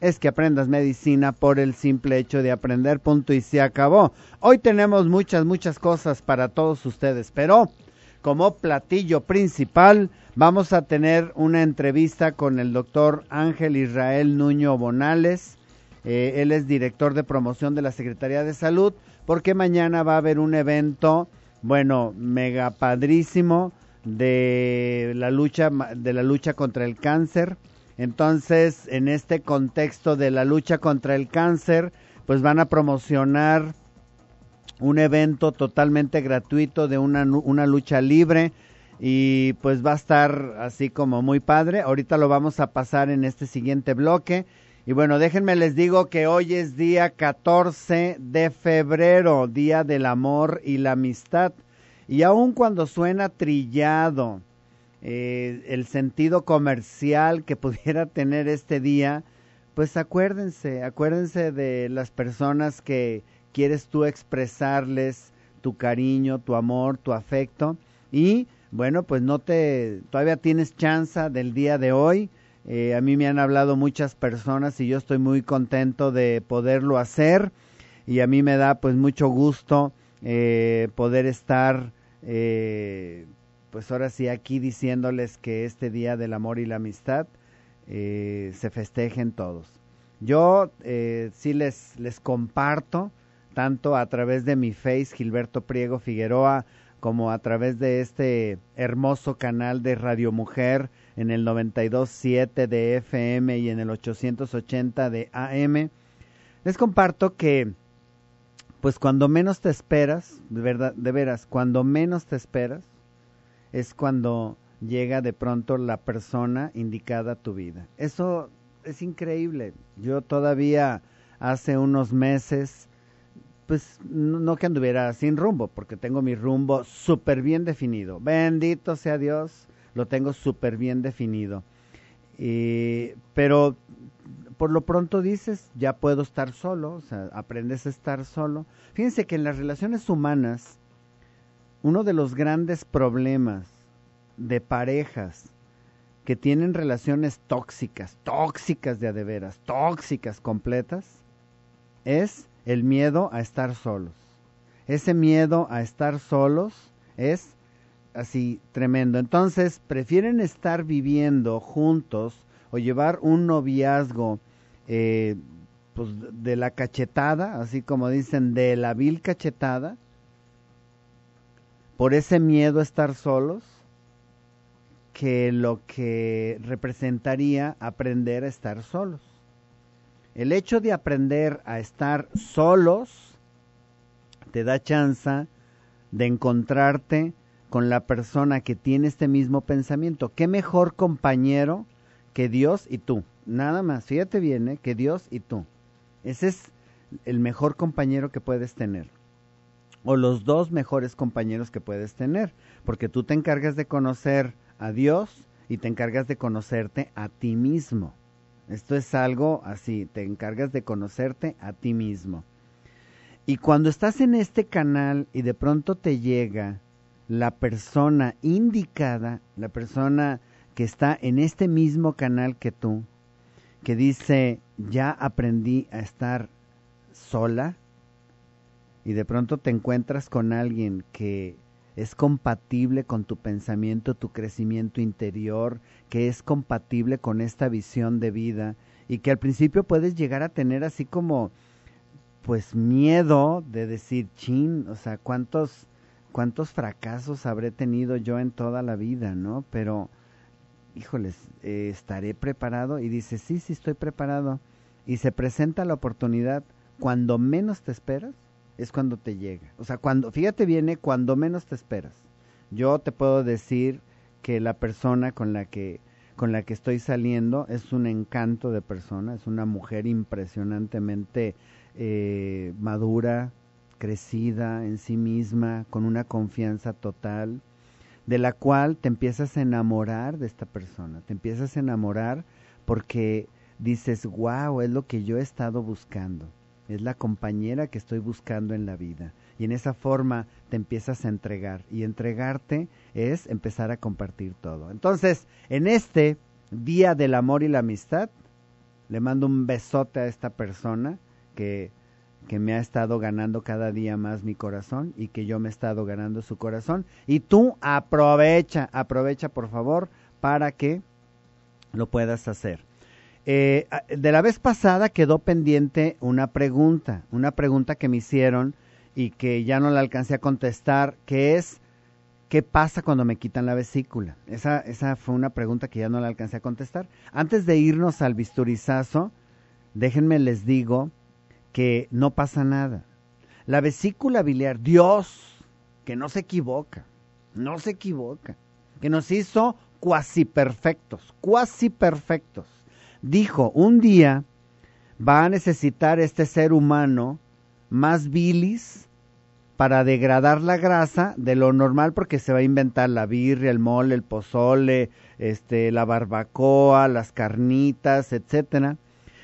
es que aprendas medicina por el simple hecho de aprender, punto y se acabó. Hoy tenemos muchas, muchas cosas para todos ustedes, pero como platillo principal vamos a tener una entrevista con el doctor Ángel Israel Nuño Bonales. Eh, él es director de promoción de la Secretaría de Salud porque mañana va a haber un evento, bueno, mega padrísimo de la lucha de la lucha contra el cáncer entonces, en este contexto de la lucha contra el cáncer, pues van a promocionar un evento totalmente gratuito de una, lucha libre y pues va a estar así como muy padre. Ahorita lo vamos a pasar en este siguiente bloque. Y bueno, déjenme les digo que hoy es día 14 de febrero, Día del Amor y la Amistad. Y aun cuando suena trillado, eh, el sentido comercial que pudiera tener este día, pues acuérdense, acuérdense de las personas que quieres tú expresarles tu cariño, tu amor, tu afecto y bueno, pues no te, todavía tienes chance del día de hoy. Eh, a mí me han hablado muchas personas y yo estoy muy contento de poderlo hacer y a mí me da pues mucho gusto eh, poder estar eh, pues ahora sí aquí diciéndoles que este Día del Amor y la Amistad eh, se festejen todos. Yo eh, sí les, les comparto, tanto a través de mi face, Gilberto Priego Figueroa, como a través de este hermoso canal de Radio Mujer en el 92.7 de FM y en el 880 de AM. Les comparto que, pues cuando menos te esperas, de verdad, de veras, cuando menos te esperas, es cuando llega de pronto la persona indicada a tu vida. Eso es increíble. Yo todavía hace unos meses, pues no que anduviera sin rumbo, porque tengo mi rumbo súper bien definido. Bendito sea Dios, lo tengo súper bien definido. pero por lo pronto dices, ya puedo estar solo, o sea, aprendes a estar solo. Fíjense que en las relaciones humanas, uno de los grandes problemas de parejas que tienen relaciones tóxicas, tóxicas de adeveras, tóxicas completas, es el miedo a estar solos. Ese miedo a estar solos es así tremendo. Entonces, prefieren estar viviendo juntos o llevar un noviazgo eh, pues, de la cachetada, así como dicen, de la vil cachetada, por ese miedo a estar solos que lo que representaría aprender a estar solos. El hecho de aprender a estar solos te da chance de encontrarte con la persona que tiene este mismo pensamiento. ¿Qué mejor compañero que Dios y tú? Nada más, fíjate bien, ¿eh? que Dios y tú. Ese es el mejor compañero que puedes tener o los dos mejores compañeros que puedes tener, porque tú te encargas de conocer a Dios y te encargas de conocerte a ti mismo. Esto es algo así, te encargas de conocerte a ti mismo. Y cuando estás en este canal y de pronto te llega la persona indicada, la persona que está en este mismo canal que tú, que dice, ya aprendí a estar sola, y de pronto te encuentras con alguien que es compatible con tu pensamiento, tu crecimiento interior, que es compatible con esta visión de vida y que al principio puedes llegar a tener así como pues miedo de decir, chin, o sea, cuántos cuántos fracasos habré tenido yo en toda la vida, ¿no? Pero híjoles, eh, estaré preparado y dice, "Sí, sí estoy preparado." Y se presenta la oportunidad cuando menos te esperas es cuando te llega. O sea, cuando, fíjate, viene eh, cuando menos te esperas. Yo te puedo decir que la persona con la que con la que estoy saliendo es un encanto de persona, es una mujer impresionantemente eh, madura, crecida en sí misma, con una confianza total, de la cual te empiezas a enamorar de esta persona, te empiezas a enamorar porque dices, wow, es lo que yo he estado buscando es la compañera que estoy buscando en la vida. Y en esa forma te empiezas a entregar. Y entregarte es empezar a compartir todo. Entonces, en este Día del Amor y la Amistad, le mando un besote a esta persona que, que me ha estado ganando cada día más mi corazón y que yo me he estado ganando su corazón. Y tú aprovecha, aprovecha por favor para que lo puedas hacer. Eh, ah, de la vez pasada quedó pendiente una pregunta, una pregunta que me hicieron y que ya no la alcancé a contestar, que es, ¿qué pasa cuando me quitan la vesícula? Esa, esa fue una pregunta que ya no la alcancé a contestar. Antes de irnos al bisturizazo, déjenme les digo que no pasa nada. La vesícula biliar, Dios, que no se equivoca, no se equivoca, que nos hizo cuasi perfectos, cuasi perfectos dijo, un día va a necesitar este ser humano más bilis para degradar la grasa de lo normal porque se va a inventar la birria, el mole, el pozole, este, la barbacoa, las carnitas, etcétera.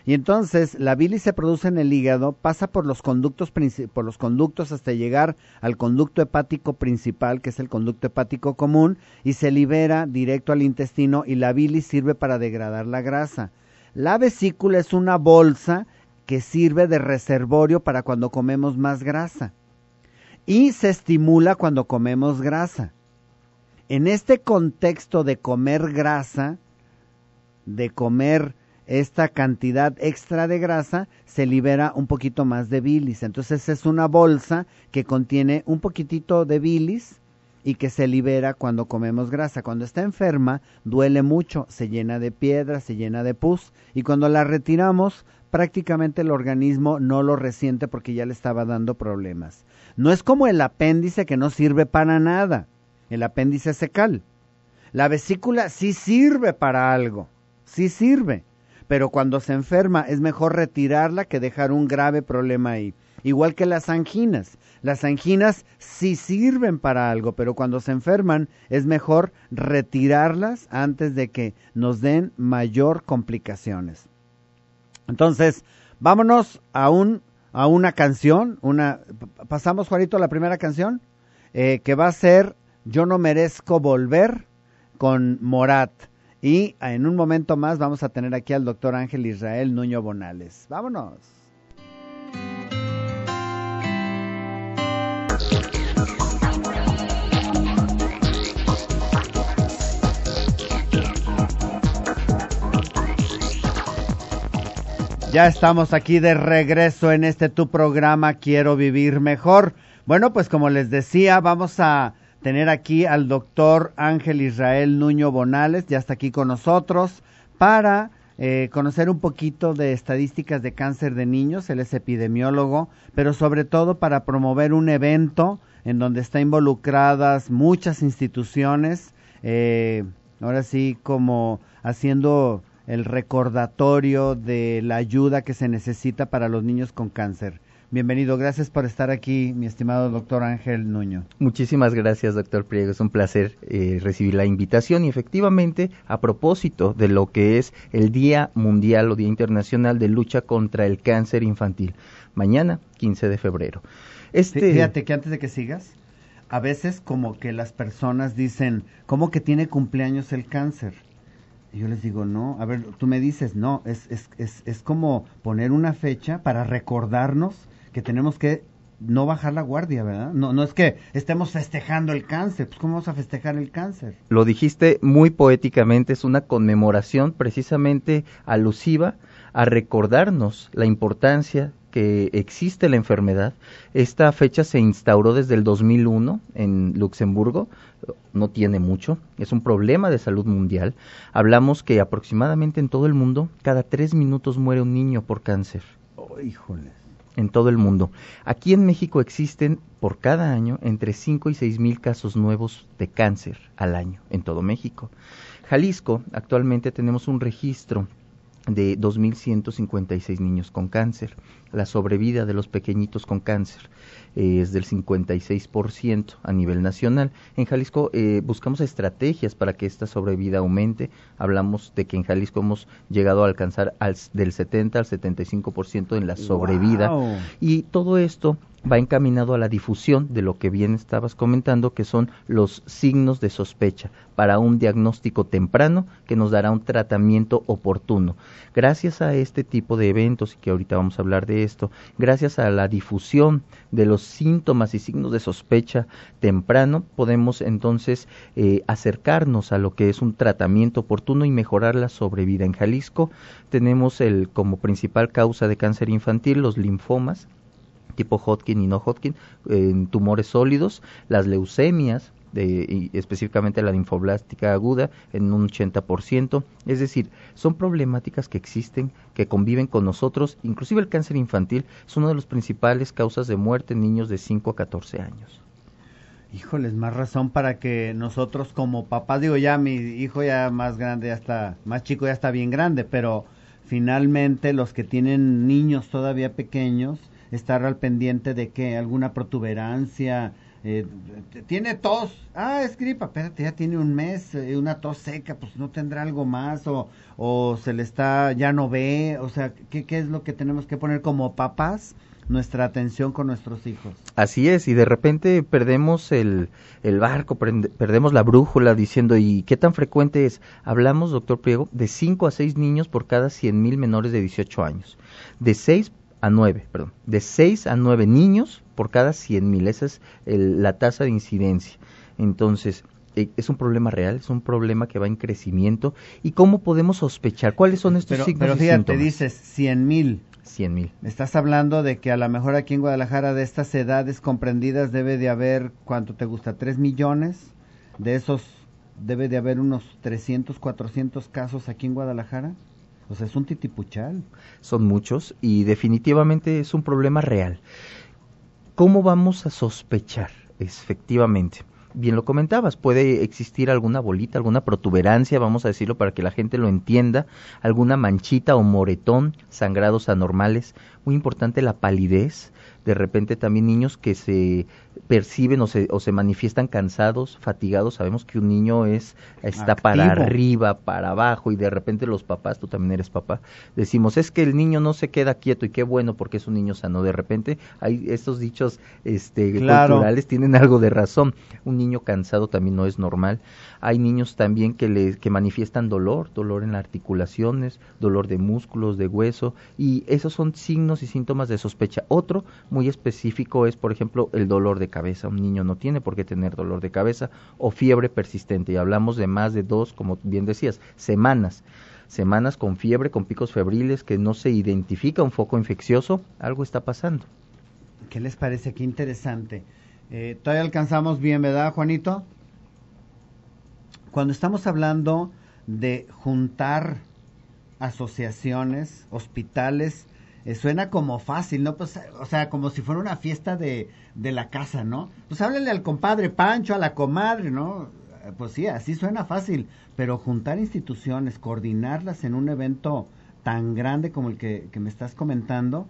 Y entonces la bilis se produce en el hígado, pasa por los conductos por los conductos hasta llegar al conducto hepático principal, que es el conducto hepático común, y se libera directo al intestino y la bilis sirve para degradar la grasa. La vesícula es una bolsa que sirve de reservorio para cuando comemos más grasa y se estimula cuando comemos grasa. En este contexto de comer grasa, de comer esta cantidad extra de grasa, se libera un poquito más de bilis. Entonces es una bolsa que contiene un poquitito de bilis y que se libera cuando comemos grasa. Cuando está enferma, duele mucho, se llena de piedra, se llena de pus y cuando la retiramos, prácticamente el organismo no lo resiente porque ya le estaba dando problemas. No es como el apéndice que no sirve para nada, el apéndice secal. La vesícula sí sirve para algo, sí sirve, pero cuando se enferma es mejor retirarla que dejar un grave problema ahí igual que las anginas. Las anginas sí sirven para algo, pero cuando se enferman es mejor retirarlas antes de que nos den mayor complicaciones. Entonces, vámonos a, un, a una canción, una, pasamos Juanito a la primera canción, eh, que va a ser Yo no merezco volver con Morat. Y en un momento más vamos a tener aquí al doctor Ángel Israel Nuño Bonales. Vámonos. Ya estamos aquí de regreso en este tu programa Quiero Vivir Mejor. Bueno, pues como les decía, vamos a tener aquí al doctor Ángel Israel Nuño Bonales, ya está aquí con nosotros, para eh, conocer un poquito de estadísticas de cáncer de niños, él es epidemiólogo, pero sobre todo para promover un evento en donde están involucradas muchas instituciones, eh, ahora sí como haciendo el recordatorio de la ayuda que se necesita para los niños con cáncer. Bienvenido, gracias por estar aquí, mi estimado doctor Ángel Nuño. Muchísimas gracias, doctor Priego. Es un placer eh, recibir la invitación y efectivamente, a propósito de lo que es el Día Mundial o Día Internacional de Lucha contra el Cáncer Infantil, mañana 15 de febrero. Este... Fíjate que antes de que sigas, a veces como que las personas dicen, ¿cómo que tiene cumpleaños el cáncer? yo les digo, no, a ver, tú me dices, no, es, es, es, es como poner una fecha para recordarnos que tenemos que no bajar la guardia, ¿verdad? No, no es que estemos festejando el cáncer, pues ¿cómo vamos a festejar el cáncer? Lo dijiste muy poéticamente, es una conmemoración precisamente alusiva a recordarnos la importancia que existe la enfermedad. Esta fecha se instauró desde el 2001 en Luxemburgo, no tiene mucho, es un problema de salud mundial. Hablamos que aproximadamente en todo el mundo cada tres minutos muere un niño por cáncer. Oh, en todo el mundo. Aquí en México existen por cada año entre 5 y 6 mil casos nuevos de cáncer al año en todo México. Jalisco, actualmente tenemos un registro de 2.156 niños con cáncer. La sobrevida de los pequeñitos con cáncer eh, es del 56% a nivel nacional. En Jalisco eh, buscamos estrategias para que esta sobrevida aumente. Hablamos de que en Jalisco hemos llegado a alcanzar al, del 70 al 75% en la sobrevida. Y todo esto va encaminado a la difusión de lo que bien estabas comentando, que son los signos de sospecha para un diagnóstico temprano que nos dará un tratamiento oportuno. Gracias a este tipo de eventos, y que ahorita vamos a hablar de esto, gracias a la difusión de los síntomas y signos de sospecha temprano, podemos entonces eh, acercarnos a lo que es un tratamiento oportuno y mejorar la sobrevida. En Jalisco tenemos el, como principal causa de cáncer infantil los linfomas, tipo Hodgkin y no Hodgkin, en tumores sólidos, las leucemias, de, y específicamente la linfoblástica aguda en un 80%. Es decir, son problemáticas que existen, que conviven con nosotros. Inclusive el cáncer infantil es una de las principales causas de muerte en niños de 5 a 14 años. Híjoles, más razón para que nosotros como papás, digo ya mi hijo ya más grande, ya está, más chico ya está bien grande, pero finalmente los que tienen niños todavía pequeños, estar al pendiente de que alguna protuberancia, eh, tiene tos, ah, es gripa, espérate, ya tiene un mes, eh, una tos seca, pues no tendrá algo más, o, se le está, ya no ve, o sea, ¿qué, es lo que tenemos que poner como papás? nuestra atención con nuestros hijos. Así es, y de repente perdemos el, el barco, perdemos la brújula diciendo, ¿y qué tan frecuente es? Hablamos, doctor Priego, de 5 a 6 niños por cada 100 mil menores de 18 años, de 6 a nueve, perdón, de seis a 9 niños por cada mil, Esa es la tasa de incidencia. Entonces, e, es un problema real, es un problema que va en crecimiento. ¿Y cómo podemos sospechar? ¿Cuáles son estos signos? Pero fíjate, dices 100 mil. 100 mil. Estás hablando de que a lo mejor aquí en Guadalajara de estas edades comprendidas debe de haber, ¿cuánto te gusta? tres millones. De esos debe de haber unos 300, 400 casos aquí en Guadalajara. O sea, es un titipuchal. Son muchos y definitivamente es un problema real. ¿Cómo vamos a sospechar efectivamente? Bien lo comentabas, puede existir alguna bolita, alguna protuberancia, vamos a decirlo para que la gente lo entienda, alguna manchita o moretón, sangrados anormales, muy importante la palidez, de repente también niños que se perciben o se, o se manifiestan cansados, fatigados, sabemos que un niño es está para arriba, para abajo y de repente los papás, tú también eres papá, decimos, es que el niño no se queda quieto y qué bueno porque es un niño sano, de repente hay estos dichos este culturales tienen algo de razón, un niño cansado también no es normal. Hay niños también que le que manifiestan dolor, dolor en las articulaciones, dolor de músculos, de hueso y esos son signos y síntomas de sospecha. Otro muy específico es, por ejemplo, el dolor de cabeza. Un niño no tiene por qué tener dolor de cabeza o fiebre persistente. Y hablamos de más de dos, como bien decías, semanas semanas con fiebre, con picos febriles, que no se identifica un foco infeccioso, algo está pasando. ¿Qué les parece? Qué interesante. Eh, todavía alcanzamos bien, ¿verdad, Juanito? Cuando estamos hablando de juntar asociaciones, hospitales eh, suena como fácil, ¿no? Pues, o sea, como si fuera una fiesta de, de la casa, ¿no? Pues háblele al compadre Pancho, a la comadre, ¿no? Eh, pues sí, así suena fácil, pero juntar instituciones, coordinarlas en un evento tan grande como el que, me estás comentando,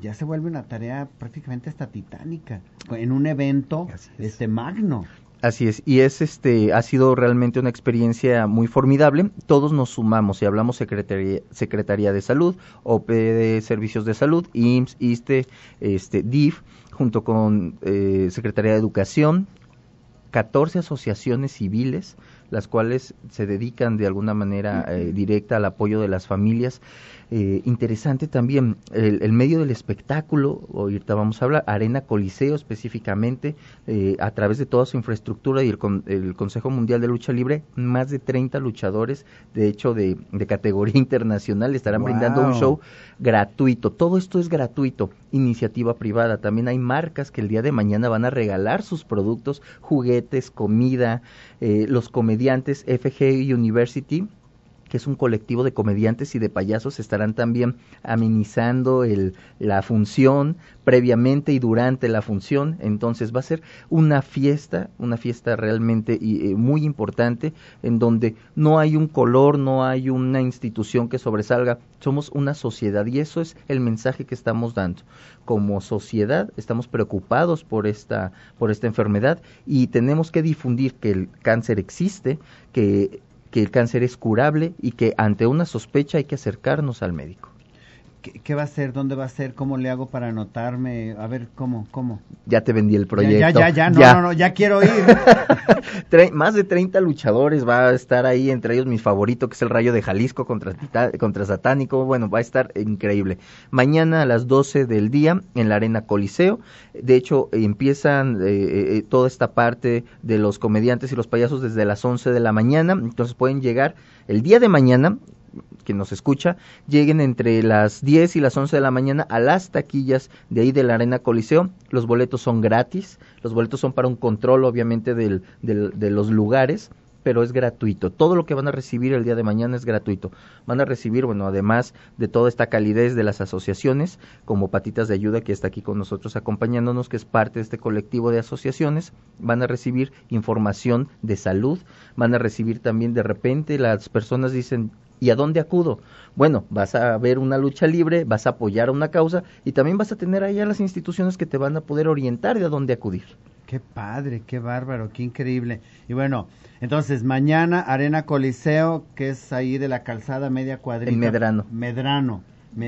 ya se vuelve una tarea prácticamente hasta titánica en un evento este magno. Así es, y es este, ha sido realmente una experiencia muy formidable. Todos nos sumamos, y hablamos Secretaría, Secretaría de Salud, OP de Servicios de Salud, IMSS, ISTE, este, DIF, junto con eh, Secretaría de Educación, 14 asociaciones civiles, las cuales se dedican de alguna manera eh, directa al apoyo de las familias. Eh, interesante también el, medio del espectáculo, ahorita vamos a hablar, Arena Coliseo específicamente, eh, a través de toda su infraestructura y el, el, Consejo Mundial de Lucha Libre, más de 30 luchadores, de hecho de, de categoría internacional, estarán brindando un show gratuito. Todo esto es gratuito, iniciativa privada. También hay marcas que el día de mañana van a regalar sus productos, juguetes, comida, los comedores comediantes FG University que es un colectivo de comediantes y de payasos, estarán también amenizando la función previamente y durante la función. Entonces va a ser una fiesta, una fiesta realmente y, eh, muy importante, en donde no hay un color, no hay una institución que sobresalga, somos una sociedad y eso es el mensaje que estamos dando. Como sociedad estamos preocupados por esta, por esta enfermedad y tenemos que difundir que el cáncer existe, que que el cáncer es curable y que ante una sospecha hay que acercarnos al médico. ¿Qué, va a ser? ¿Dónde va a ser? ¿Cómo le hago para anotarme? A ver, ¿cómo? ¿Cómo? Ya te vendí el proyecto. Ya, ya, ya, No, no, no, ya quiero ir. más de 30 luchadores va a estar ahí, entre ellos mi favorito, que es el Rayo de Jalisco contra, contra Satánico. Bueno, va a estar increíble. Mañana a las 12 del día en la Arena Coliseo. De hecho, empiezan eh, eh, toda esta parte de los comediantes y los payasos desde las 11 de la mañana. Entonces pueden llegar el día de mañana que nos escucha, lleguen entre las 10 y las 11 de la mañana a las taquillas de ahí de la Arena Coliseo. Los boletos son gratis, los boletos son para un control obviamente del, de los lugares pero es gratuito. Todo lo que van a recibir el día de mañana es gratuito. Van a recibir, bueno, además de toda esta calidez de las asociaciones, como Patitas de Ayuda, que está aquí con nosotros acompañándonos, que es parte de este colectivo de asociaciones, van a recibir información de salud, van a recibir también de repente las personas dicen, ¿Y a dónde acudo? Bueno, vas a ver una lucha libre, vas a apoyar a una causa y también vas a tener ahí las instituciones que te van a poder orientar de a dónde acudir. Qué padre, qué bárbaro, qué increíble. Y bueno, entonces mañana Arena Coliseo, que es ahí de la calzada media cuadrita. En Medrano. Medrano.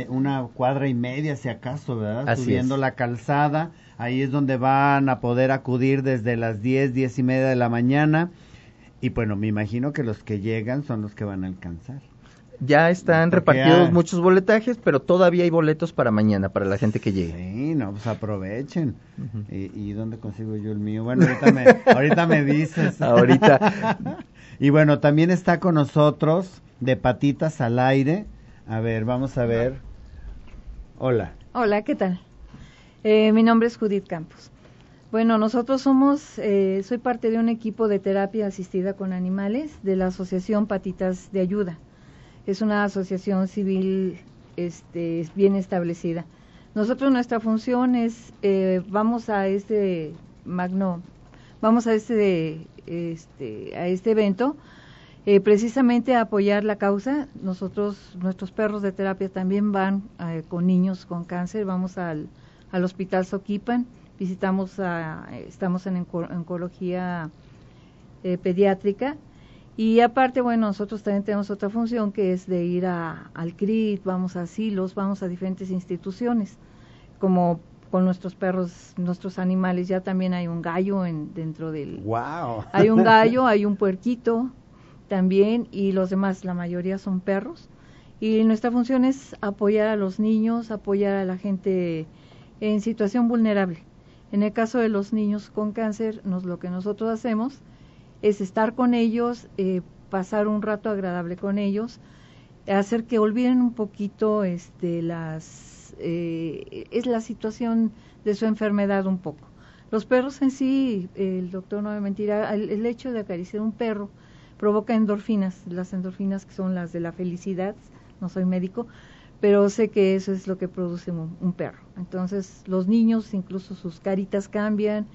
una cuadra y media si acaso, ¿verdad? Subiendo la calzada, ahí es donde van a poder acudir desde las 10, diez y media de la mañana. Y bueno, me imagino que los que llegan son los que van a alcanzar. Ya están repartidos muchos boletajes, pero todavía hay boletos para mañana, para la gente que llegue. Sí, no, pues aprovechen. ¿Y, ¿Y, dónde consigo yo el mío? Bueno, ahorita me, dices. Ahorita. y bueno, también está con nosotros, de patitas al aire. A ver, vamos a ver. Hola. Hola, ¿qué tal? Eh, mi nombre es Judith Campos. Bueno, nosotros somos, eh, soy parte de un equipo de terapia asistida con animales de la Asociación Patitas de Ayuda es una asociación civil este, bien establecida. Nosotros nuestra función es, eh, vamos a este magno, vamos a este, este a este evento, eh, precisamente a apoyar la causa. Nosotros, nuestros perros de terapia también van eh, con niños con cáncer, vamos al, al hospital Soquipan, visitamos a, estamos en oncología pediátrica y aparte, bueno, nosotros también tenemos otra función que es de ir a, al CRIT, vamos a asilos, vamos a diferentes instituciones, como con nuestros perros, nuestros animales. Ya también hay un gallo en, dentro del... ¡Wow! Hay un gallo, hay un puerquito también y los demás, la mayoría son perros. Y nuestra función es apoyar a los niños, apoyar a la gente en situación vulnerable. En el caso de los niños con cáncer, nos, lo que nosotros hacemos es estar con ellos, eh, pasar un rato agradable con ellos, hacer que olviden un poquito este, las, eh, es la situación de su enfermedad un poco. Los perros en sí, el doctor no me mentirá, el, hecho de acariciar un perro provoca endorfinas, las endorfinas que son las de la felicidad, no soy médico, pero sé que eso es lo que produce un, un perro. Entonces los niños, incluso sus caritas cambian,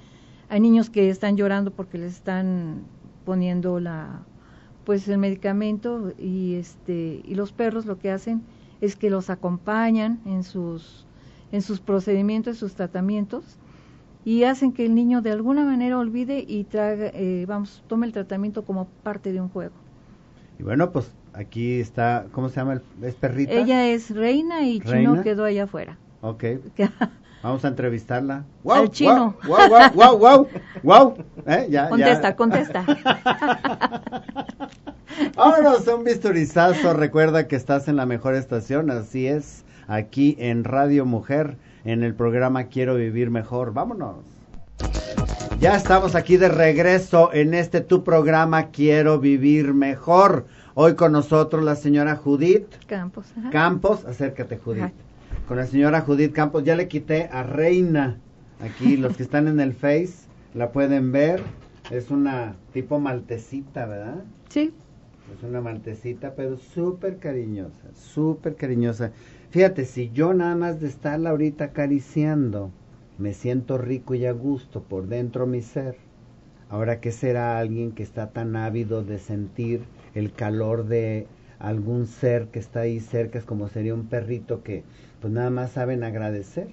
hay niños que están llorando porque les están poniendo la pues el medicamento y este y los perros lo que hacen es que los acompañan en sus en sus procedimientos, en sus tratamientos y hacen que el niño de alguna manera olvide y traga, eh, vamos, tome el tratamiento como parte de un juego. Y bueno, pues aquí está, ¿cómo se llama? ¿Es perrita? Ella es reina y Chino quedó allá afuera. Ok. Vamos a entrevistarla. Wow, chino. Wow, wow, wow, ¿Eh? Ya, contesta, contesta. Vámonos, un bisturizazo. Recuerda que estás en la mejor estación, así es, aquí en Radio Mujer, en el programa Quiero Vivir Mejor. Vámonos. Ya estamos aquí de regreso en este tu programa Quiero Vivir Mejor. Hoy con nosotros la señora Judith Campos. Campos, acércate Judith con la señora Judith Campos. Ya le quité a Reina. Aquí los que están en el Face la pueden ver. Es una tipo maltecita, ¿verdad? Sí. Es una maltecita, pero súper cariñosa, súper cariñosa. Fíjate, si yo nada más de estarla ahorita acariciando, me siento rico y a gusto por dentro mi ser. Ahora, ¿qué será alguien que está tan ávido de sentir el calor de algún ser que está ahí cerca? Es como sería un perrito que pues nada más saben agradecer.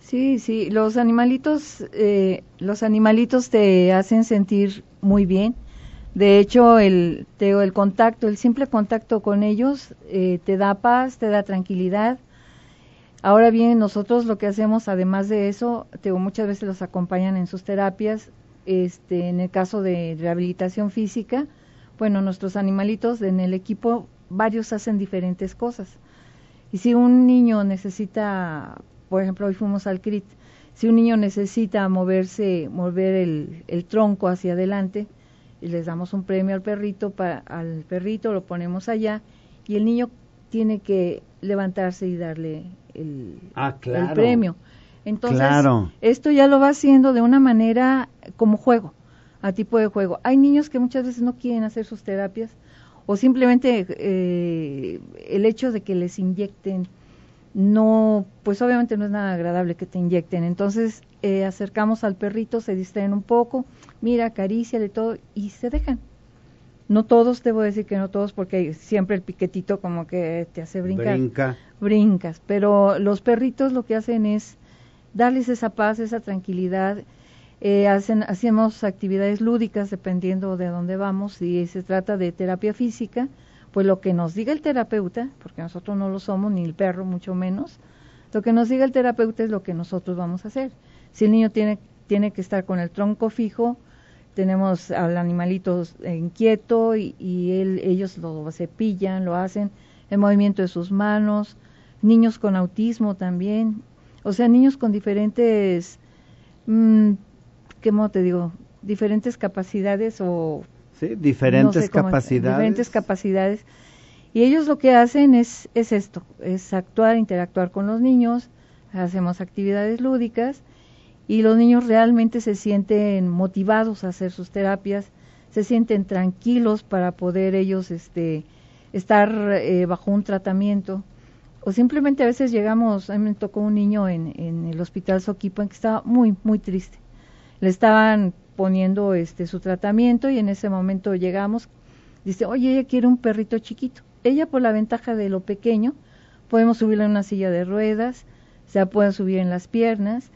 Sí, sí, los animalitos, eh, los animalitos te hacen sentir muy bien. De hecho, el, el contacto, el simple contacto con ellos eh, te da paz, te da tranquilidad. Ahora bien, nosotros lo que hacemos, además de eso, te, muchas veces los acompañan en sus terapias. Este, en el caso de rehabilitación física, bueno, nuestros animalitos en el equipo, varios hacen diferentes cosas. Y si un niño necesita, por ejemplo, hoy fuimos al CRIT, si un niño necesita moverse, mover el, tronco hacia adelante, y les damos un premio al perrito, al perrito lo ponemos allá y el niño tiene que levantarse y darle el, ah, premio. Entonces, esto ya lo va haciendo de una manera como juego, a tipo de juego. Hay niños que muchas veces no quieren hacer sus terapias o simplemente eh, el hecho de que les inyecten no, pues obviamente no es nada agradable que te inyecten. Entonces eh, acercamos al perrito, se distraen un poco, mira, acaricia de todo y se dejan. No todos, debo decir que no todos, porque siempre el piquetito como que te hace brincar. Brinca. Brincas, pero los perritos lo que hacen es darles esa paz, esa tranquilidad eh, hacen, hacemos actividades lúdicas dependiendo de dónde vamos. Si se trata de terapia física, pues lo que nos diga el terapeuta, porque nosotros no lo somos, ni el perro mucho menos, lo que nos diga el terapeuta es lo que nosotros vamos a hacer. Si el niño tiene, tiene que estar con el tronco fijo, tenemos al animalito inquieto y, él, ellos lo cepillan, lo hacen, el movimiento de sus manos, niños con autismo también, o sea, niños con diferentes mm, ¿cómo te digo? Diferentes capacidades o... Sí, diferentes capacidades. diferentes capacidades. Y ellos lo que hacen es, es esto, es actuar, interactuar con los niños, hacemos actividades lúdicas y los niños realmente se sienten motivados a hacer sus terapias, se sienten tranquilos para poder ellos este, estar eh, bajo un tratamiento. O simplemente a veces llegamos, a mí me tocó un niño en, el hospital Soquipo que estaba muy, muy triste le estaban poniendo este su tratamiento y en ese momento llegamos, dice, oye, ella quiere un perrito chiquito. Ella por la ventaja de lo pequeño, podemos subirla en una silla de ruedas, se la puede subir en las piernas.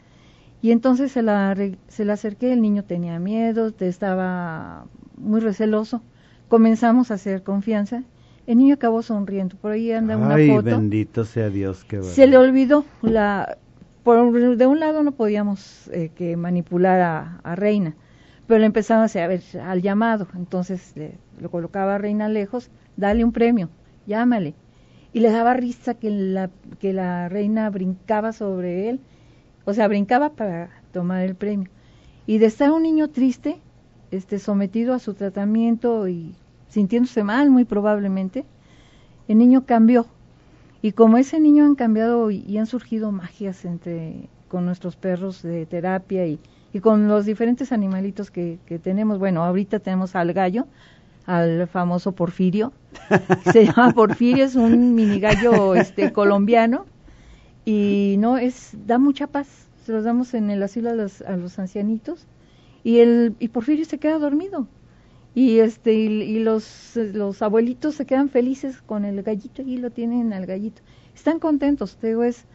Y entonces se la, se la acerqué, el niño tenía miedo, estaba muy receloso. Comenzamos a hacer confianza. El niño acabó sonriendo, por ahí anda una foto. Ay, bendito sea Dios, Se le olvidó la por, de un lado no podíamos eh, que manipular a, Reina, pero le empezaba a hacer, ver, al llamado. Entonces le, lo colocaba a Reina lejos, dale un premio, llámale. Y le daba risa que la, que la reina brincaba sobre él, o sea, brincaba para tomar el premio. Y de estar un niño triste, este, sometido a su tratamiento y sintiéndose mal muy probablemente, el niño cambió y como ese niño han cambiado y han surgido magias entre con nuestros perros de terapia y, con los diferentes animalitos que, que, tenemos. Bueno, ahorita tenemos al gallo, al famoso Porfirio. Se llama Porfirio, es un mini gallo este, colombiano. Y no, es da mucha paz. Se los damos en el asilo a los, a los ancianitos. Y, el, y Porfirio se queda dormido y este y, los, los abuelitos se quedan felices con el gallito y lo tienen al gallito. Están contentos, te digo, es,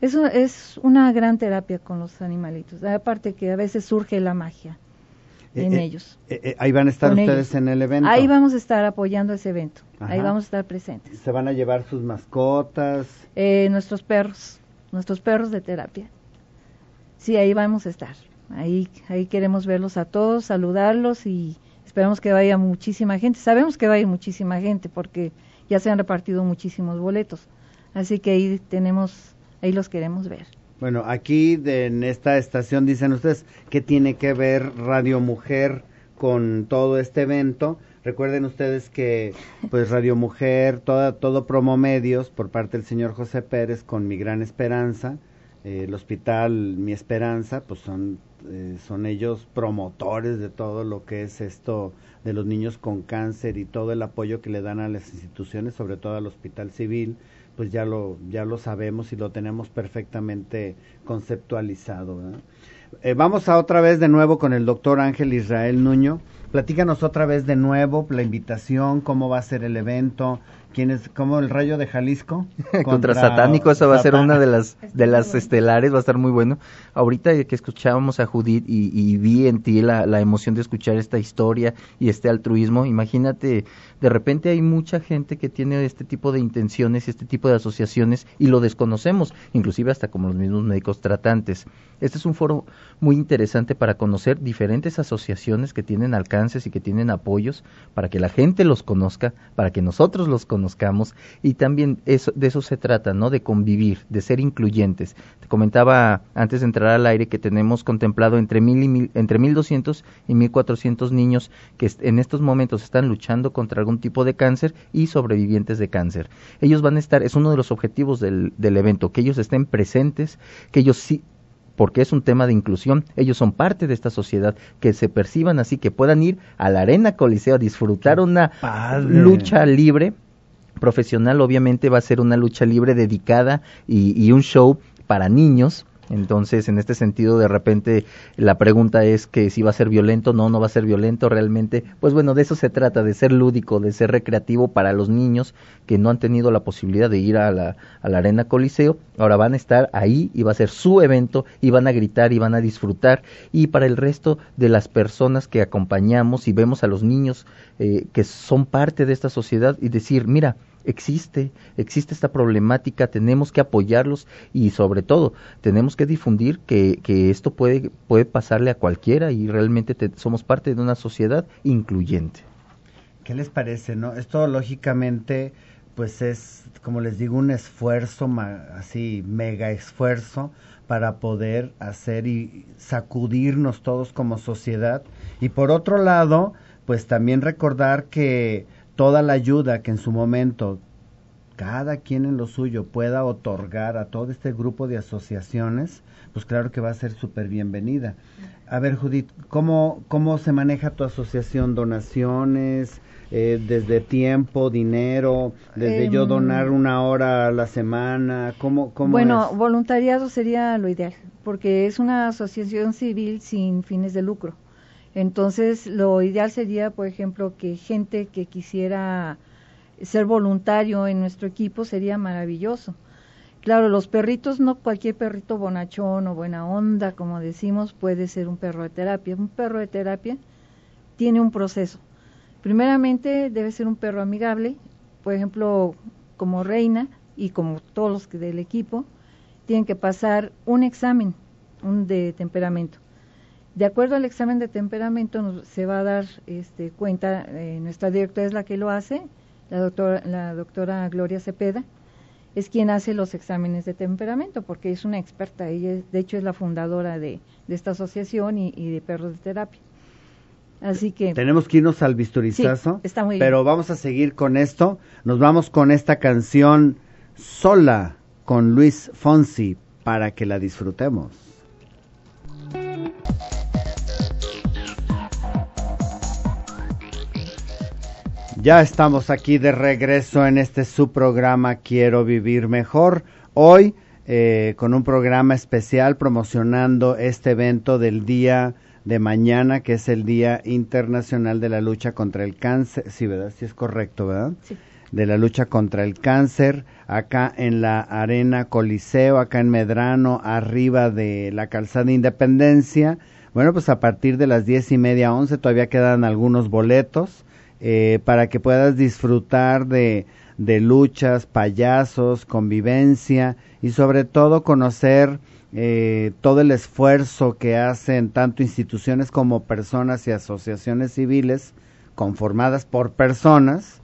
es una gran terapia con los animalitos. Aparte que a veces surge la magia eh, en eh, ellos. Eh, ahí van a estar ustedes en el evento. Ahí vamos a estar apoyando ese evento. Ahí vamos a estar presentes. Se van a llevar sus mascotas. nuestros perros, nuestros perros de terapia. Sí, ahí vamos a estar. Ahí, ahí queremos verlos a todos, saludarlos y, Esperamos que vaya muchísima gente. Sabemos que va a ir muchísima gente porque ya se han repartido muchísimos boletos. Así que ahí tenemos, ahí los queremos ver. Bueno, aquí en esta estación dicen ustedes que tiene que ver Radio Mujer con todo este evento. Recuerden ustedes que pues Radio Mujer, toda, todo promo medios por parte del señor José Pérez con Mi Gran Esperanza, eh, el hospital Mi Esperanza, pues son eh, son ellos promotores de todo lo que es esto de los niños con cáncer y todo el apoyo que le dan a las instituciones, sobre todo al Hospital Civil, pues ya lo, ya lo sabemos y lo tenemos perfectamente conceptualizado. Eh, vamos a otra vez de nuevo con el doctor Ángel Israel Nuño. Platícanos otra vez de nuevo la invitación, cómo va a ser el evento, ¿Quién es? ¿Cómo el Rayo de Jalisco? Contra, Satánico, esa va a ser una de las, de las estelares, va a estar muy bueno. Ahorita que escuchábamos a Judith y, vi en ti la, emoción de escuchar esta historia y este altruismo, imagínate, de repente hay mucha gente que tiene este tipo de intenciones, y este tipo de asociaciones y lo desconocemos, inclusive hasta como los mismos médicos tratantes. Este es un foro muy interesante para conocer diferentes asociaciones que tienen alcances y que tienen apoyos, para que la gente los conozca, para que nosotros los conozcamos conozcamos y también eso, de eso se trata, ¿no? De convivir, de ser incluyentes. Te comentaba antes de entrar al aire que tenemos contemplado entre mil y entre 1200 y 1400 niños que en estos momentos están luchando contra algún tipo de cáncer y sobrevivientes de cáncer. Ellos van a estar, es uno de los objetivos del, del evento, que ellos estén presentes, que ellos sí porque es un tema de inclusión. Ellos son parte de esta sociedad, que se perciban así, que puedan ir a la Arena Coliseo a disfrutar una lucha libre profesional, obviamente va a ser una lucha libre dedicada y, un show para niños. Entonces, en este sentido, de repente la pregunta es que si va a ser violento, no, no va a ser violento realmente. Pues bueno, de eso se trata, de ser lúdico, de ser recreativo para los niños que no han tenido la posibilidad de ir a la, Arena Coliseo. Ahora van a estar ahí y va a ser su evento y van a gritar y van a disfrutar. Y para el resto de las personas que acompañamos y vemos a los niños eh, que son parte de esta sociedad y decir, mira, existe, existe esta problemática, tenemos que apoyarlos y sobre todo tenemos que difundir que, esto puede, puede pasarle a cualquiera y realmente somos parte de una sociedad incluyente. ¿Qué les parece? No? Esto lógicamente pues es, como les digo, un esfuerzo, así, mega esfuerzo para poder hacer y sacudirnos todos como sociedad. Y por otro lado, pues también recordar que toda la ayuda que en su momento cada quien en lo suyo pueda otorgar a todo este grupo de asociaciones, pues claro que va a ser súper bienvenida. A ver, Judith, ¿cómo, ¿cómo se maneja tu asociación? ¿Donaciones? Eh, desde tiempo, dinero, desde yo em, donar una hora a la semana, ¿cómo, cómo Bueno, voluntariado sería lo ideal, porque es una asociación civil sin fines de lucro. Entonces, lo ideal sería, por ejemplo, que gente que quisiera ser voluntario en nuestro equipo sería maravilloso. Claro, los perritos, no cualquier perrito bonachón o buena onda, como decimos, puede ser un perro de terapia. Un perro de terapia tiene un proceso. Primeramente, debe ser un perro amigable, por ejemplo, como Reina y como todos los del equipo, tienen que pasar un examen un de temperamento. De acuerdo al examen de temperamento nos, se va a dar este, cuenta, eh, nuestra directora es la que lo hace, la doctora, la doctora Gloria Cepeda, es quien hace los exámenes de temperamento, porque es una experta, ella de hecho es la fundadora de, esta asociación y, de perros de terapia. Así que. Tenemos que irnos al bisturizazo está muy bien. Pero vamos a seguir con esto. Nos vamos con esta canción sola con Luis Fonsi para que la disfrutemos. Ya estamos aquí de regreso en este su programa Quiero Vivir Mejor. Hoy eh, con un programa especial promocionando este evento del día de mañana, que es el Día Internacional de la Lucha contra el Cáncer. Sí, ¿verdad? Sí es correcto, ¿verdad? Sí. De la lucha contra el cáncer, acá en la Arena Coliseo, acá en Medrano, arriba de la Calzada Independencia. Bueno, pues a partir de las diez y media, once, todavía quedan algunos boletos eh, para que puedas disfrutar de, luchas, payasos, convivencia y sobre todo conocer eh, todo el esfuerzo que hacen tanto instituciones como personas y asociaciones civiles conformadas por personas,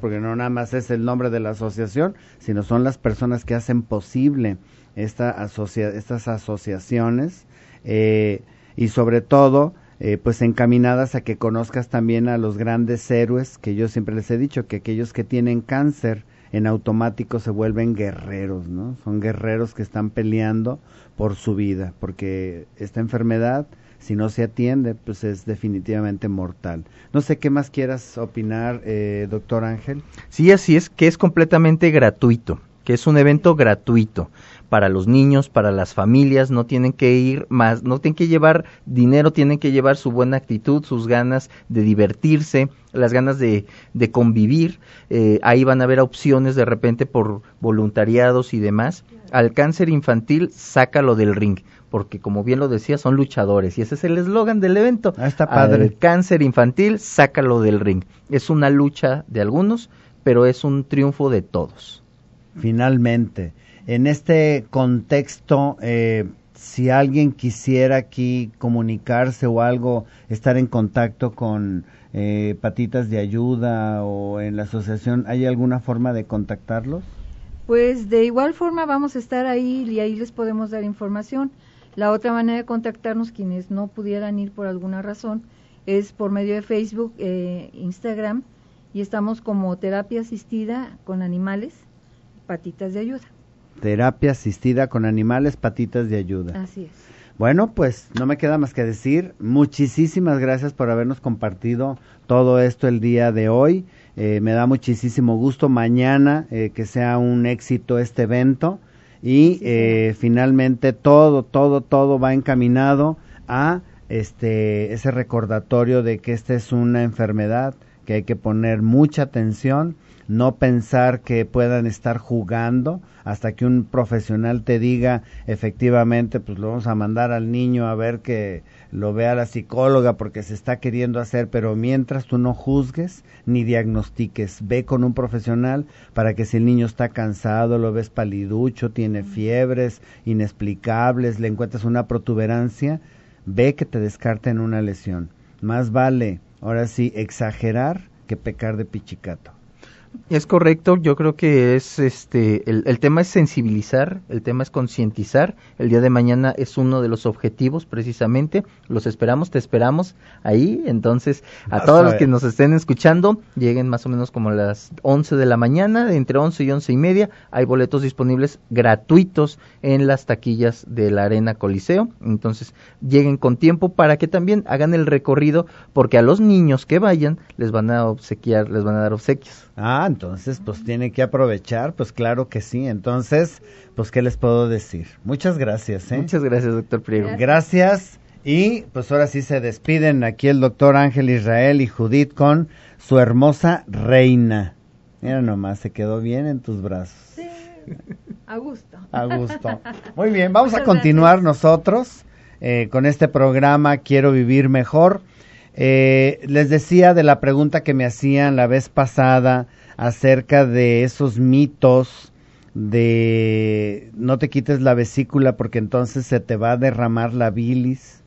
porque no nada más es el nombre de la asociación, sino son las personas que hacen posible esta estas asociaciones eh, y sobre todo eh, pues encaminadas a que conozcas también a los grandes héroes que yo siempre les he dicho que aquellos que tienen cáncer en automático se vuelven guerreros, ¿no? Son guerreros que están peleando por su vida, porque esta enfermedad, si no se atiende, pues es definitivamente mortal. No sé qué más quieras opinar, eh, doctor Ángel. Sí, así es, que es completamente gratuito, que es un evento gratuito para los niños, para las familias, no tienen que ir más, no tienen que llevar dinero, tienen que llevar su buena actitud, sus ganas de divertirse, las ganas de, convivir. Eh, ahí van a haber opciones de repente por voluntariados y demás. Al cáncer infantil, sácalo del ring, porque como bien lo decía, son luchadores y ese es el eslogan del evento. Ah, está padre. Al cáncer infantil, sácalo del ring. Es una lucha de algunos, pero es un triunfo de todos. Finalmente. En este contexto, eh, si alguien quisiera aquí comunicarse o algo, estar en contacto con eh, Patitas de Ayuda o en la asociación, ¿hay alguna forma de contactarlos? Pues de igual forma vamos a estar ahí y ahí les podemos dar información. La otra manera de contactarnos, quienes no pudieran ir por alguna razón, es por medio de Facebook, eh, Instagram, y estamos como terapia asistida con animales, patitas de ayuda terapia asistida con animales, patitas de ayuda. Así es. Bueno, pues no me queda más que decir, muchísimas gracias por habernos compartido todo esto el día de hoy. Eh, me da muchísimo gusto mañana eh, que sea un éxito este evento y eh, finalmente todo, todo, todo va encaminado a este ese recordatorio de que esta es una enfermedad que hay que poner mucha atención no pensar que puedan estar jugando hasta que un profesional te diga efectivamente pues lo vamos a mandar al niño a ver que lo vea la psicóloga porque se está queriendo hacer, pero mientras tú no juzgues ni diagnostiques, ve con un profesional para que si el niño está cansado, lo ves paliducho, tiene fiebres inexplicables, le encuentras una protuberancia, ve que te descarten una lesión. Más vale, ahora sí, exagerar que pecar de pichicato. Es correcto, yo creo que es este el, tema es sensibilizar, el tema es concientizar. El día de mañana es uno de los objetivos precisamente. Los esperamos, te esperamos ahí. Entonces, a todos los que nos estén escuchando, lleguen más o menos como a las 11 de la mañana, entre 11 y once y media. Hay boletos disponibles gratuitos en las taquillas de la Arena Coliseo. Entonces, lleguen con tiempo para que también hagan el recorrido porque a los niños que vayan les van a obsequiar, les van a dar obsequios. Ah, entonces pues tiene que aprovechar, pues claro que sí. Entonces, pues qué les puedo decir. Muchas gracias. ¿eh? Muchas gracias, doctor Priego. Gracias. Y pues ahora sí se despiden aquí el doctor Ángel Israel y Judith con su hermosa reina. Mira nomás, se quedó bien en tus brazos. Sí, a gusto. A gusto. Muy bien, vamos a continuar nosotros eh, con este programa Quiero Vivir Mejor. Eh, les decía de la pregunta que me hacían la vez pasada acerca de esos mitos de no te quites la vesícula porque entonces se te va a derramar la bilis.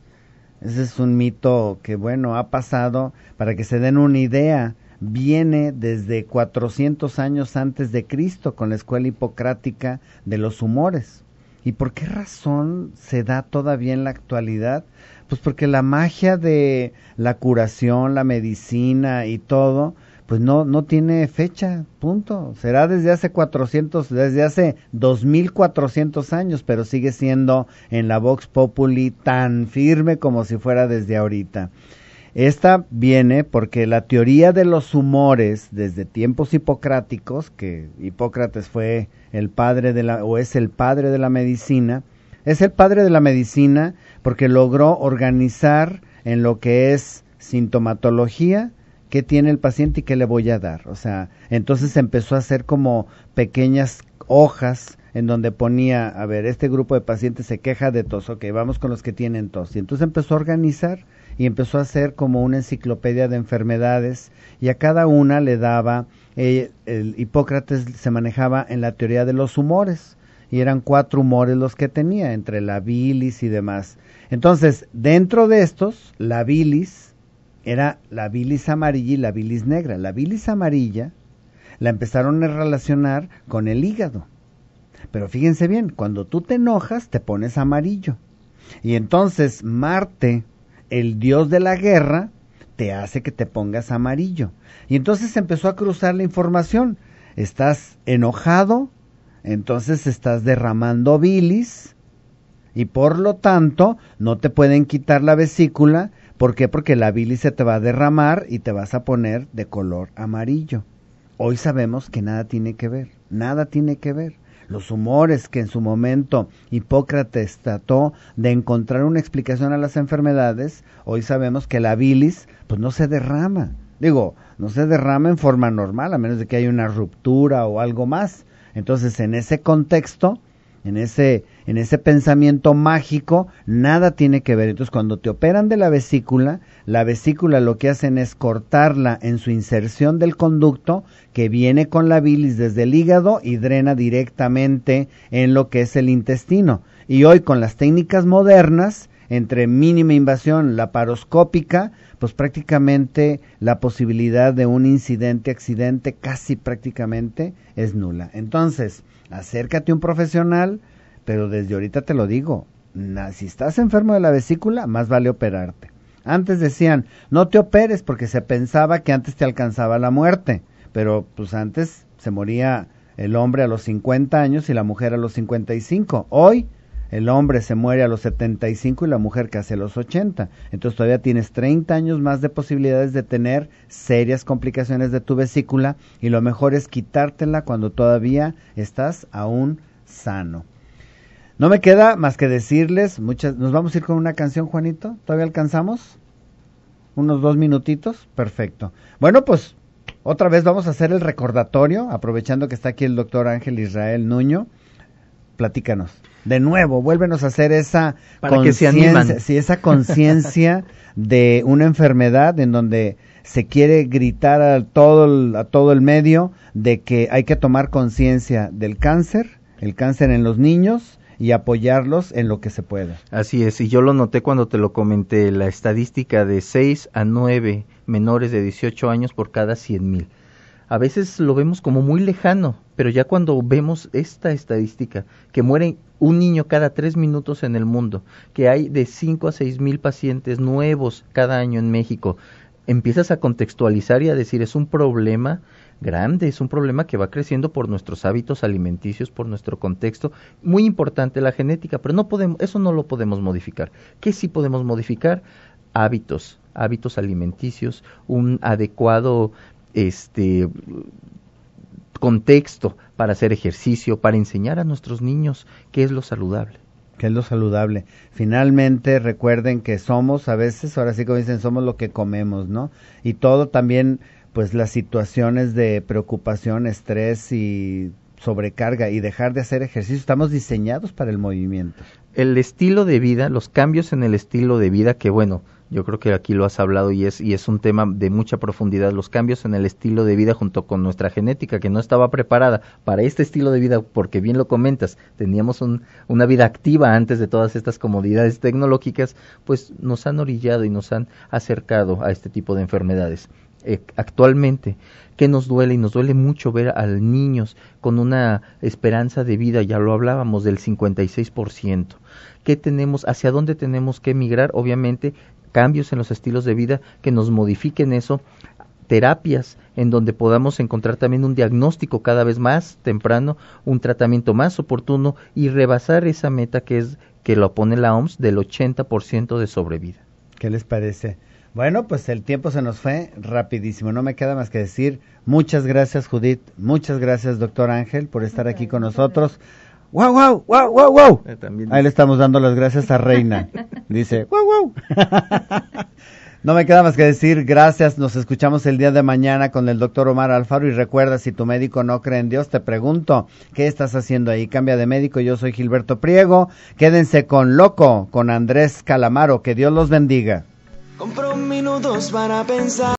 Ese es un mito que, bueno, ha pasado para que se den una idea. Viene desde 400 años antes de Cristo con la escuela hipocrática de los humores. ¿Y por qué razón se da todavía en la actualidad? Pues porque la magia de la curación, la medicina y todo, pues no, no tiene fecha, punto. Será desde hace cuatrocientos, desde hace dos mil cuatrocientos años, pero sigue siendo en la Vox Populi tan firme como si fuera desde ahorita. Esta viene porque la teoría de los humores desde tiempos hipocráticos, que Hipócrates fue el padre de la, o es el padre de la medicina, es el padre de la medicina porque logró organizar en lo que es sintomatología, qué tiene el paciente y qué le voy a dar. O sea, entonces empezó a hacer como pequeñas hojas en donde ponía, a ver, este grupo de pacientes se queja de tos, ok, vamos con los que tienen tos. Y entonces empezó a organizar y empezó a hacer como una enciclopedia de enfermedades y a cada una le daba, eh, el Hipócrates se manejaba en la teoría de los humores y eran cuatro humores los que tenía, entre la bilis y demás. Entonces, dentro de estos, la bilis era la bilis amarilla y la bilis negra. La bilis amarilla la empezaron a relacionar con el hígado. Pero fíjense bien, cuando tú te enojas te pones amarillo. Y entonces Marte, el dios de la guerra te hace que te pongas amarillo. Y entonces empezó a cruzar la información. Estás enojado, entonces estás derramando bilis y por lo tanto no te pueden quitar la vesícula. ¿Por qué? Porque la bilis se te va a derramar y te vas a poner de color amarillo. Hoy sabemos que nada tiene que ver, nada tiene que ver los humores que en su momento Hipócrates trató de encontrar una explicación a las enfermedades, hoy sabemos que la bilis pues no se derrama. Digo, no se derrama en forma normal, a menos de que haya una ruptura o algo más. Entonces, en ese contexto, en ese en ese pensamiento mágico, nada tiene que ver. Entonces, cuando te operan de la vesícula, la vesícula lo que hacen es cortarla en su inserción del conducto que viene con la bilis desde el hígado y drena directamente en lo que es el intestino. Y hoy con las técnicas modernas, entre mínima invasión laparoscópica, pues prácticamente la posibilidad de un incidente, accidente, casi prácticamente es nula. Entonces, acércate a un profesional, pero desde ahorita te lo digo, si estás enfermo de la vesícula, más vale operarte. Antes decían, no te operes porque se pensaba que antes te alcanzaba la muerte, pero pues antes se moría el hombre a los 50 años y la mujer a los 55. Hoy el hombre se muere a los 75 y la mujer casi a los 80. Entonces todavía tienes 30 años más de posibilidades de tener serias complicaciones de tu vesícula y lo mejor es quitártela cuando todavía estás aún sano. No me queda más que decirles, muchas, nos vamos a ir con una canción, Juanito. ¿Todavía alcanzamos? Unos dos minutitos, perfecto. Bueno, pues otra vez vamos a hacer el recordatorio, aprovechando que está aquí el doctor Ángel Israel Nuño. Platícanos. De nuevo, vuélvenos a hacer esa conciencia, sí, esa conciencia de una enfermedad en donde se quiere gritar a todo a todo el medio de que hay que tomar conciencia del cáncer, el cáncer en los niños, y apoyarlos en lo que se pueda. Así es, y yo lo noté cuando te lo comenté, la estadística de 6 a 9 menores de 18 años por cada 100 mil. A veces lo vemos como muy lejano, pero ya cuando vemos esta estadística, que muere un niño cada tres minutos en el mundo, que hay de 5 a seis mil pacientes nuevos cada año en México, empiezas a contextualizar y a decir es un problema grande, es un problema que va creciendo por nuestros hábitos alimenticios, por nuestro contexto. Muy importante la genética, pero no podemos, eso no lo podemos modificar. ¿Qué sí podemos modificar? Hábitos, hábitos alimenticios, un adecuado este contexto para hacer ejercicio, para enseñar a nuestros niños qué es lo saludable Qué es lo saludable. Finalmente, recuerden que somos a veces, ahora sí como dicen, somos lo que comemos, ¿no? Y todo también pues las situaciones de preocupación, estrés y sobrecarga y dejar de hacer ejercicio, estamos diseñados para el movimiento. El estilo de vida, los cambios en el estilo de vida, que bueno, yo creo que aquí lo has hablado y es, y es un tema de mucha profundidad, los cambios en el estilo de vida junto con nuestra genética que no estaba preparada para este estilo de vida, porque bien lo comentas, teníamos una vida activa antes de todas estas comodidades tecnológicas, pues nos han orillado y nos han acercado a este tipo de enfermedades. Eh, actualmente, que nos duele y nos duele mucho ver a niños con una esperanza de vida, ya lo hablábamos, del 56%. ¿Qué tenemos, hacia dónde tenemos que emigrar? Obviamente, cambios en los estilos de vida que nos modifiquen eso, terapias en donde podamos encontrar también un diagnóstico cada vez más temprano, un tratamiento más oportuno y rebasar esa meta que es que lo pone la OMS del 80% de sobrevida. ¿Qué les parece? Bueno, pues el tiempo se nos fue rapidísimo. No me queda más que decir muchas gracias, Judith. Muchas gracias, doctor Ángel, por estar aquí con nosotros. ¡Wow, wow, wow, wow, wow! Ahí le estamos dando las gracias a Reina. Dice, ¡wow, wow! no me queda más que decir gracias. Nos escuchamos el día de mañana con el doctor Omar Alfaro. Y recuerda, si tu médico no cree en Dios, te pregunto, ¿qué estás haciendo ahí? Cambia de médico. Yo soy Gilberto Priego. Quédense con Loco, con Andrés Calamaro. Que Dios los bendiga. Compro minutos para pensar.